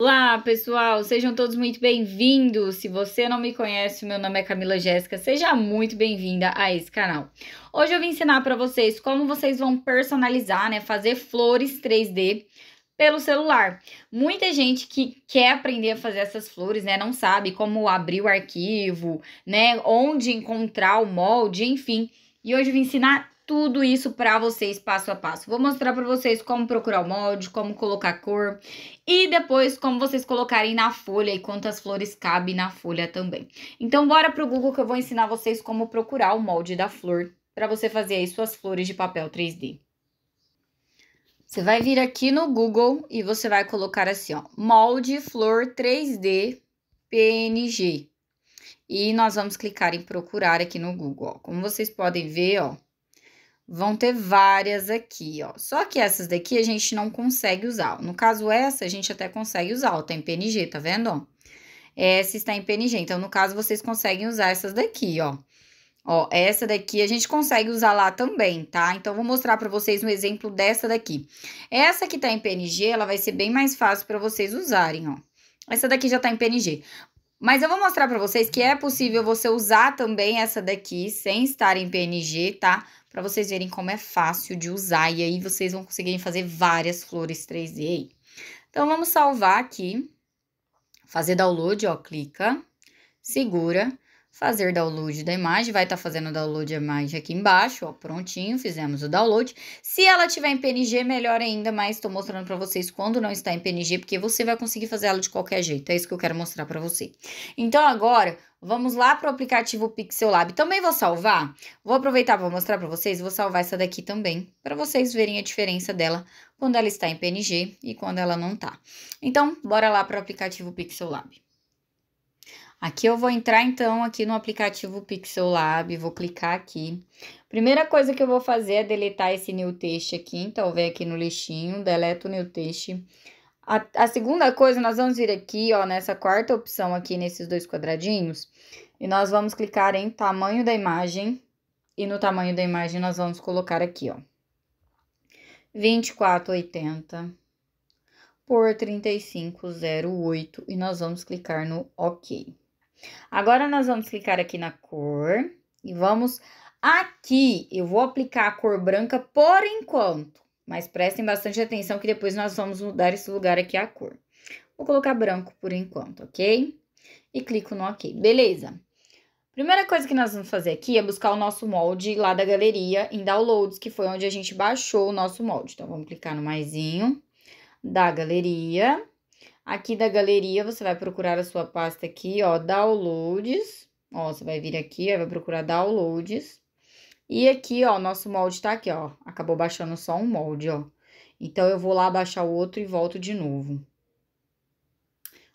Olá, pessoal, sejam todos muito bem-vindos. Se você não me conhece, meu nome é Camila Jéssica, seja muito bem-vinda a esse canal. Hoje eu vim ensinar para vocês como vocês vão personalizar, né, fazer flores 3D pelo celular. Muita gente que quer aprender a fazer essas flores, né, não sabe como abrir o arquivo, né, onde encontrar o molde, enfim. E hoje eu vim ensinar tudo isso para vocês passo a passo. Vou mostrar para vocês como procurar o molde, como colocar cor e depois como vocês colocarem na folha e quantas flores cabem na folha também. Então bora pro Google que eu vou ensinar vocês como procurar o molde da flor para você fazer aí suas flores de papel 3D. Você vai vir aqui no Google e você vai colocar assim, ó, molde flor 3D PNG. E nós vamos clicar em procurar aqui no Google, ó. Como vocês podem ver, ó, Vão ter várias aqui, ó. Só que essas daqui a gente não consegue usar. No caso, essa a gente até consegue usar, ó. Tá em PNG, tá vendo, ó? Essa está em PNG. Então, no caso, vocês conseguem usar essas daqui, ó. Ó, essa daqui a gente consegue usar lá também, tá? Então, vou mostrar para vocês um exemplo dessa daqui. Essa que tá em PNG, ela vai ser bem mais fácil para vocês usarem, ó. Essa daqui já tá em PNG. Mas eu vou mostrar para vocês que é possível você usar também essa daqui sem estar em PNG, tá? Para vocês verem como é fácil de usar e aí vocês vão conseguirem fazer várias flores 3D aí. Então, vamos salvar aqui, fazer download, ó, clica, segura fazer download da imagem, vai estar tá fazendo o download da imagem aqui embaixo, ó, prontinho, fizemos o download. Se ela tiver em PNG, melhor ainda, mas estou mostrando para vocês quando não está em PNG, porque você vai conseguir fazer ela de qualquer jeito, é isso que eu quero mostrar para você. Então agora, vamos lá para o aplicativo Pixel Lab, também vou salvar, vou aproveitar para mostrar para vocês, vou salvar essa daqui também, para vocês verem a diferença dela quando ela está em PNG e quando ela não está. Então, bora lá para o aplicativo Pixel Lab. Aqui eu vou entrar então aqui no aplicativo Pixel Lab, vou clicar aqui. Primeira coisa que eu vou fazer é deletar esse new text aqui, então vem aqui no lixinho, deleto o new text. A, a, segunda coisa, nós vamos vir aqui, ó, nessa quarta opção aqui, nesses dois quadradinhos, e nós vamos clicar em tamanho da imagem, e no tamanho da imagem nós vamos colocar aqui, ó, 2480 por 3508, e nós vamos clicar no OK. Agora, nós vamos clicar aqui na cor e vamos aqui. Eu vou aplicar a cor branca por enquanto, mas prestem bastante atenção que depois nós vamos mudar esse lugar aqui a cor. Vou colocar branco por enquanto, ok? E clico no ok. Beleza. Primeira coisa que nós vamos fazer aqui é buscar o nosso molde lá da galeria em downloads, que foi onde a gente baixou o nosso molde. Então, vamos clicar no maisinho da galeria. Aqui da galeria, você vai procurar a sua pasta aqui, ó, downloads. Ó, você vai vir aqui, ó, vai procurar downloads. E aqui, ó, nosso molde tá aqui, ó. Acabou baixando só um molde, ó. Então, eu vou lá baixar o outro e volto de novo.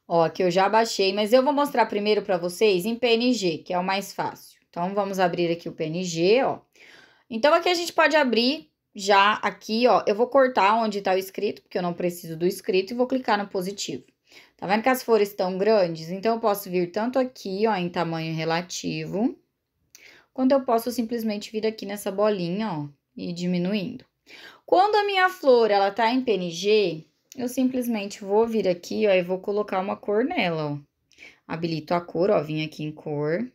Ó, aqui eu já baixei, mas eu vou mostrar primeiro para vocês em PNG, que é o mais fácil. Então, vamos abrir aqui o PNG, ó. Então, aqui a gente pode abrir já aqui, ó, eu vou cortar onde tá o escrito, porque eu não preciso do escrito, e vou clicar no positivo. Tá vendo que as flores estão grandes? Então, eu posso vir tanto aqui, ó, em tamanho relativo, quanto eu posso simplesmente vir aqui nessa bolinha, ó, e diminuindo. Quando a minha flor, ela tá em PNG, eu simplesmente vou vir aqui, ó, e vou colocar uma cor nela, ó. Habilito a cor, ó, vim aqui em cor,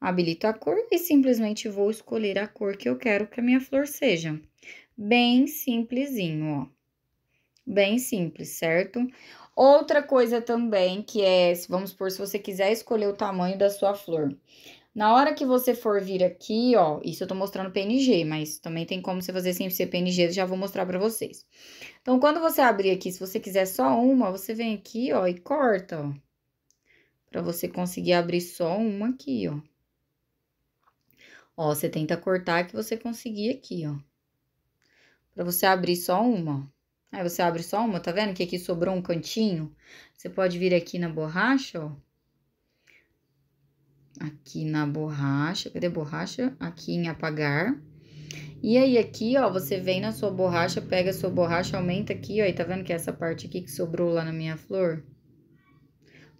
habilito a cor e simplesmente vou escolher a cor que eu quero que a minha flor seja bem simplesinho, ó. Bem simples, certo? Outra coisa também que é, vamos supor, se você quiser escolher o tamanho da sua flor. Na hora que você for vir aqui, ó, isso eu tô mostrando PNG, mas também tem como você fazer sem ser PNG, já vou mostrar pra vocês. Então, quando você abrir aqui, se você quiser só uma, você vem aqui, ó, e corta, ó. Pra você conseguir abrir só uma aqui, ó. Ó, você tenta cortar que você conseguir aqui, ó para você abrir só uma. Aí você abre só uma, tá vendo que aqui sobrou um cantinho? Você pode vir aqui na borracha, ó. Aqui na borracha, cadê a borracha? Aqui em apagar. E aí aqui, ó, você vem na sua borracha, pega a sua borracha, aumenta aqui, ó, e tá vendo que é essa parte aqui que sobrou lá na minha flor?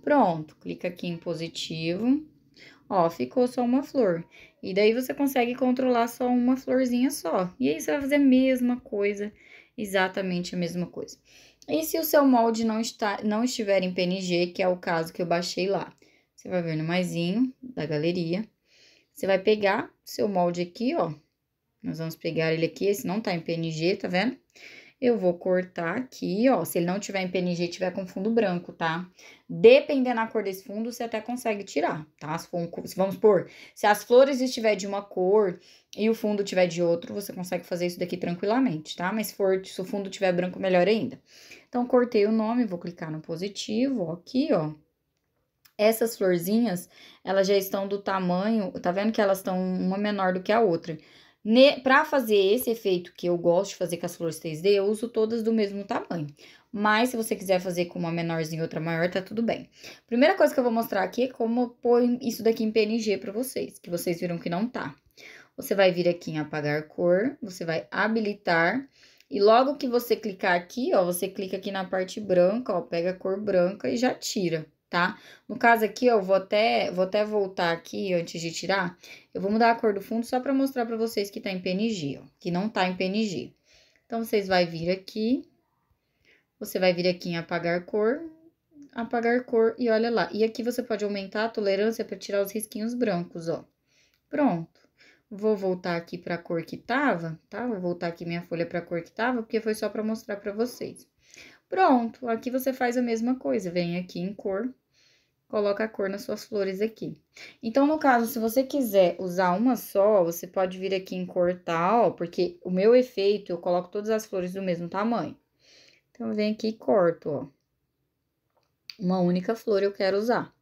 Pronto, clica aqui em positivo. Ó, ficou só uma flor. E daí você consegue controlar só uma florzinha só. E aí você vai fazer a mesma coisa, exatamente a mesma coisa. E se o seu molde não, está, não estiver em PNG, que é o caso que eu baixei lá, você vai ver no maisinho da galeria. Você vai pegar seu molde aqui, ó. Nós vamos pegar ele aqui, esse não tá em PNG, tá vendo? eu vou cortar aqui, ó, se ele não tiver em PNG, tiver com fundo branco, tá? Dependendo da cor desse fundo, você até consegue tirar, tá? Se for um, vamos por, se as flores estiver de uma cor e o fundo tiver de outro, você consegue fazer isso daqui tranquilamente, tá? Mas se, for, se o fundo tiver branco, melhor ainda. Então, cortei o nome, vou clicar no positivo, ó, aqui, ó. Essas florzinhas, elas já estão do tamanho, tá vendo que elas estão uma menor do que a outra. Para fazer esse efeito que eu gosto de fazer com as flores 3D, eu uso todas do mesmo tamanho. Mas se você quiser fazer com uma menorzinha e outra maior, tá tudo bem. Primeira coisa que eu vou mostrar aqui é como pôr isso daqui em PNG para vocês, que vocês viram que não tá. Você vai vir aqui em apagar cor, você vai habilitar e logo que você clicar aqui, ó, você clica aqui na parte branca, ó, pega a cor branca e já tira tá? No caso aqui, ó, eu vou até, vou até voltar aqui antes de tirar. Eu vou mudar a cor do fundo só pra mostrar pra vocês que tá em PNG, ó. Que não tá em PNG. Então, vocês vai vir aqui. Você vai vir aqui em apagar cor. Apagar cor e olha lá. E aqui você pode aumentar a tolerância pra tirar os risquinhos brancos, ó. Pronto. Vou voltar aqui pra cor que tava, tá? Vou voltar aqui minha folha pra cor que tava, porque foi só pra mostrar pra vocês. Pronto, aqui você faz a mesma coisa, vem aqui em cor, coloca a cor nas suas flores aqui. Então, no caso, se você quiser usar uma só, você pode vir aqui em cortar, ó, porque o meu efeito, eu coloco todas as flores do mesmo tamanho. Então, vem aqui e corto, ó. Uma única flor eu quero usar.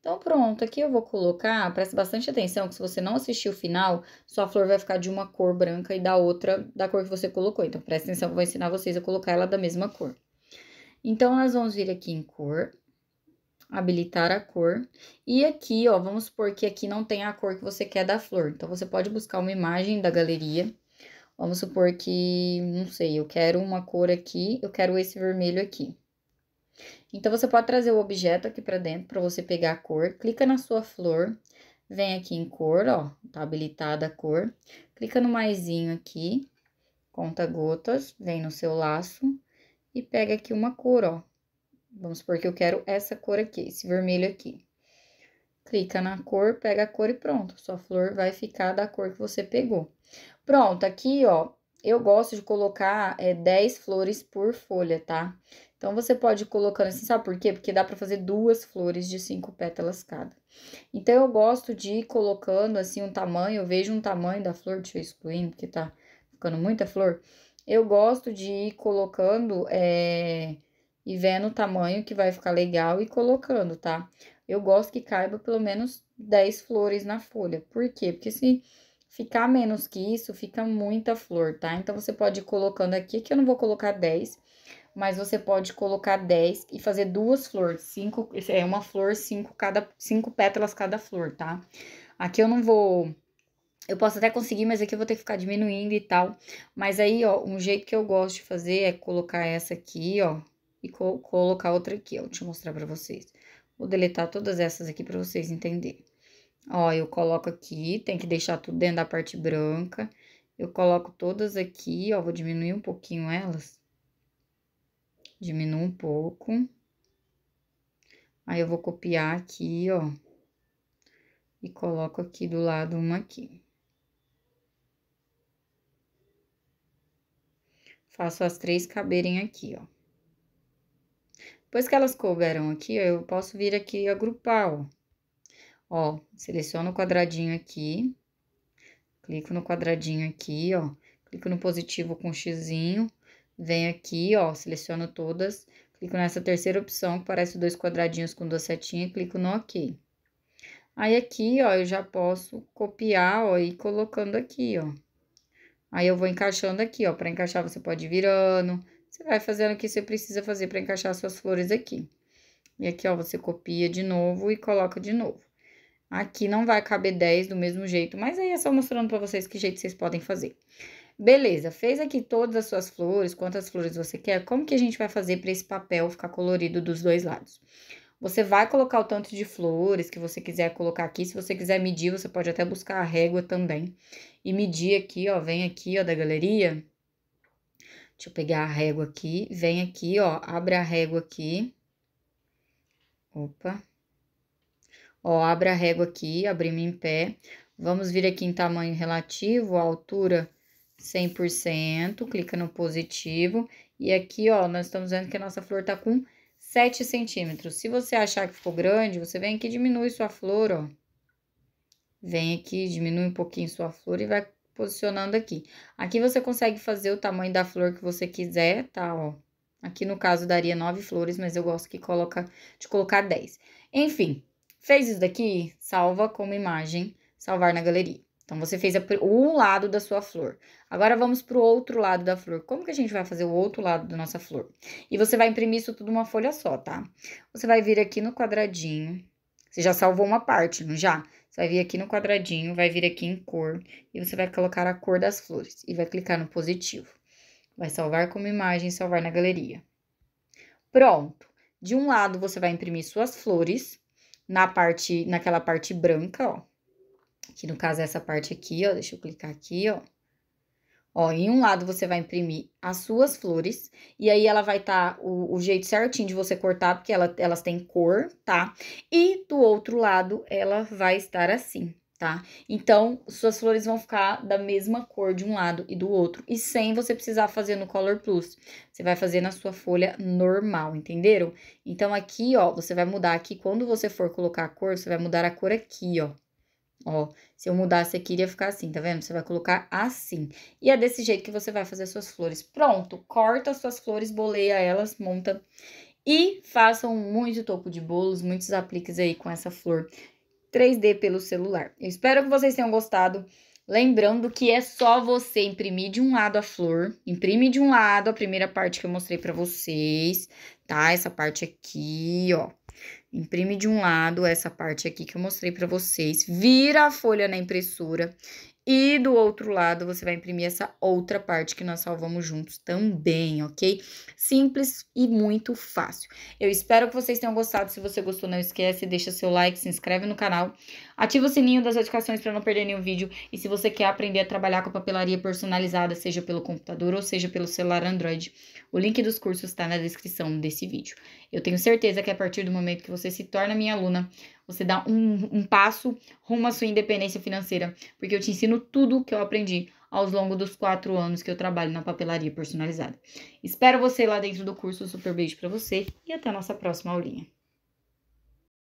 Então, pronto, aqui eu vou colocar, presta bastante atenção, que se você não assistir o final, sua flor vai ficar de uma cor branca e da outra da cor que você colocou. Então, presta atenção, eu vou ensinar vocês a colocar ela da mesma cor. Então, nós vamos vir aqui em cor, habilitar a cor. E aqui, ó, vamos supor que aqui não tem a cor que você quer da flor. Então, você pode buscar uma imagem da galeria. Vamos supor que, não sei, eu quero uma cor aqui, eu quero esse vermelho aqui. Então, você pode trazer o objeto aqui para dentro para você pegar a cor. Clica na sua flor, vem aqui em cor, ó, tá habilitada a cor. Clica no maisinho aqui, conta gotas, vem no seu laço e pega aqui uma cor, ó, Vamos supor que eu quero essa cor aqui, esse vermelho aqui. Clica na cor, pega a cor e pronto. Sua flor vai ficar da cor que você pegou. Pronto, aqui, ó, eu gosto de colocar é, 10 flores por folha, tá? Então, você pode ir colocando assim, sabe por quê? Porque dá pra fazer duas flores de cinco pétalas cada. Então, eu gosto de ir colocando assim um tamanho, eu vejo um tamanho da flor, deixa eu excluindo, porque tá ficando muita flor. Eu gosto de ir colocando é, e vendo o tamanho que vai ficar legal e colocando, tá? Eu gosto que caiba pelo menos 10 flores na folha. Por quê? Porque se ficar menos que isso, fica muita flor, tá? Então, você pode ir colocando aqui, que eu não vou colocar 10, mas você pode colocar 10 e fazer duas flores, cinco, é uma flor, cinco, cada, cinco pétalas cada flor, tá? Aqui eu não vou eu posso até conseguir, mas aqui eu vou ter que ficar diminuindo e tal. Mas aí, ó, um jeito que eu gosto de fazer é colocar essa aqui, ó, e co colocar outra aqui, ó. Deixa eu mostrar pra vocês. Vou deletar todas essas aqui pra vocês entenderem. Ó, eu coloco aqui, tem que deixar tudo dentro da parte branca. Eu coloco todas aqui, ó, vou diminuir um pouquinho elas. Diminuo um pouco. Aí eu vou copiar aqui, ó. E coloco aqui do lado uma aqui. Faço as três caberem aqui, ó. Depois que elas couberam aqui, eu posso vir aqui e agrupar, ó. Ó, seleciono o quadradinho aqui, clico no quadradinho aqui, ó, clico no positivo com um xizinho, venho aqui, ó, seleciono todas, clico nessa terceira opção, que parece dois quadradinhos com duas setinhas, e clico no OK. Aí, aqui, ó, eu já posso copiar, ó, e colocando aqui, ó. Aí, eu vou encaixando aqui, ó, para encaixar você pode ir virando, você vai fazendo o que você precisa fazer para encaixar suas flores aqui. E aqui, ó, você copia de novo e coloca de novo. Aqui não vai caber 10 do mesmo jeito, mas aí é só mostrando para vocês que jeito vocês podem fazer. Beleza, fez aqui todas as suas flores, quantas flores você quer, como que a gente vai fazer para esse papel ficar colorido dos dois lados? Você vai colocar o tanto de flores que você quiser colocar aqui, se você quiser medir, você pode até buscar a régua também. E medir aqui, ó, vem aqui, ó, da galeria, Deixa eu pegar a régua aqui, vem aqui, ó, abre a régua aqui. Opa. Ó, abre a régua aqui, abrimos em pé. Vamos vir aqui em tamanho relativo, altura 100%, clica no positivo. E aqui, ó, nós estamos vendo que a nossa flor tá com 7 centímetros. Se você achar que ficou grande, você vem aqui e diminui sua flor, ó. Vem aqui, diminui um pouquinho sua flor e vai posicionando aqui. Aqui você consegue fazer o tamanho da flor que você quiser, tá, ó. Aqui no caso daria nove flores, mas eu gosto que coloca de colocar dez. Enfim, fez isso daqui, salva como imagem, salvar na galeria. Então, você fez a, um lado da sua flor. Agora, vamos para o outro lado da flor. Como que a gente vai fazer o outro lado da nossa flor? E você vai imprimir isso tudo uma folha só, tá? Você vai vir aqui no quadradinho. Você já salvou uma parte, não já? Você vai vir aqui no quadradinho, vai vir aqui em cor e você vai colocar a cor das flores e vai clicar no positivo. Vai salvar como imagem, salvar na galeria. Pronto. De um lado você vai imprimir suas flores na parte, naquela parte branca, ó. Que no caso é essa parte aqui, ó. Deixa eu clicar aqui, ó. Ó, em um lado você vai imprimir as suas flores, e aí ela vai estar tá o, o, jeito certinho de você cortar, porque ela, elas têm cor, tá? E do outro lado ela vai estar assim, tá? Então, suas flores vão ficar da mesma cor de um lado e do outro, e sem você precisar fazer no Color Plus. Você vai fazer na sua folha normal, entenderam? Então, aqui, ó, você vai mudar aqui, quando você for colocar a cor, você vai mudar a cor aqui, ó. Ó, se eu mudasse aqui, iria ficar assim, tá vendo? Você vai colocar assim. E é desse jeito que você vai fazer suas flores. Pronto, corta as suas flores, boleia elas, monta. E façam muito topo de bolos, muitos apliques aí com essa flor 3D pelo celular. Eu espero que vocês tenham gostado. Lembrando que é só você imprimir de um lado a flor, imprime de um lado a primeira parte que eu mostrei para vocês, tá? Essa parte aqui, ó. Imprime de um lado essa parte aqui que eu mostrei para vocês, vira a folha na impressora e do outro lado, você vai imprimir essa outra parte que nós salvamos juntos também, ok? Simples e muito fácil. Eu espero que vocês tenham gostado. Se você gostou, não esquece, deixa seu like, se inscreve no canal, ativa o sininho das notificações para não perder nenhum vídeo. E se você quer aprender a trabalhar com papelaria personalizada, seja pelo computador ou seja pelo celular Android, o link dos cursos está na descrição desse vídeo. Eu tenho certeza que é a partir do momento que você se torna minha aluna, você dá um, um passo rumo à sua independência financeira, porque eu te ensino tudo que eu aprendi aos longo dos quatro anos que eu trabalho na papelaria personalizada. Espero você lá dentro do curso. Super beijo para você e até a nossa próxima aulinha.